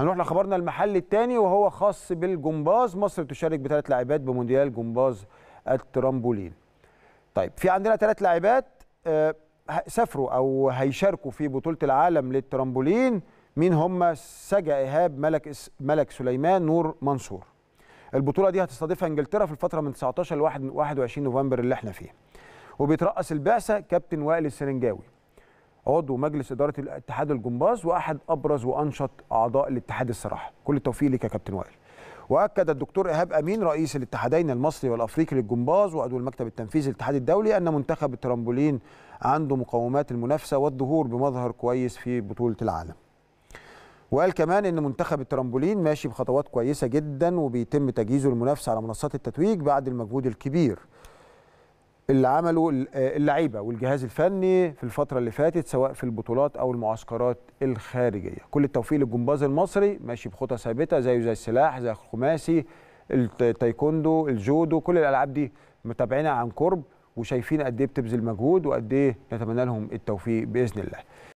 هنروح لخبرنا المحلي الثاني وهو خاص بالجمباز مصر تشارك بثلاث لاعبات بمونديال جمباز الترامبولين طيب في عندنا ثلاث لاعبات آه، سافروا او هيشاركوا في بطوله العالم للترامبولين مين هم سجا ايهاب ملك ملك سليمان نور منصور البطوله دي هتستضيفها انجلترا في الفتره من 19 ل 21 نوفمبر اللي احنا فيه وبيترأس البعثه كابتن وائل السرنجاوي عضو مجلس اداره الاتحاد الجمباز واحد ابرز وانشط اعضاء الاتحاد الصراحه كل التوفيق لك يا كابتن وائل واكد الدكتور ايهاب امين رئيس الاتحادين المصري والافريقي للجمباز وعضو المكتب التنفيذي للاتحاد الدولي ان منتخب الترامبولين عنده مقومات المنافسه والظهور بمظهر كويس في بطوله العالم وقال كمان ان منتخب الترامبولين ماشي بخطوات كويسه جدا وبيتم تجهيزه للمنافسه على منصات التتويج بعد المجهود الكبير اللي عمله آه، اللعيبه والجهاز الفني في الفتره اللي فاتت سواء في البطولات او المعسكرات الخارجيه كل التوفيق للجمباز المصري ماشي بخطى ثابته زيه زي السلاح زي الخماسي التايكوندو الجودو كل الالعاب دي متابعينها عن قرب وشايفين قد ايه بتبذل مجهود وقد ايه نتمنى لهم التوفيق باذن الله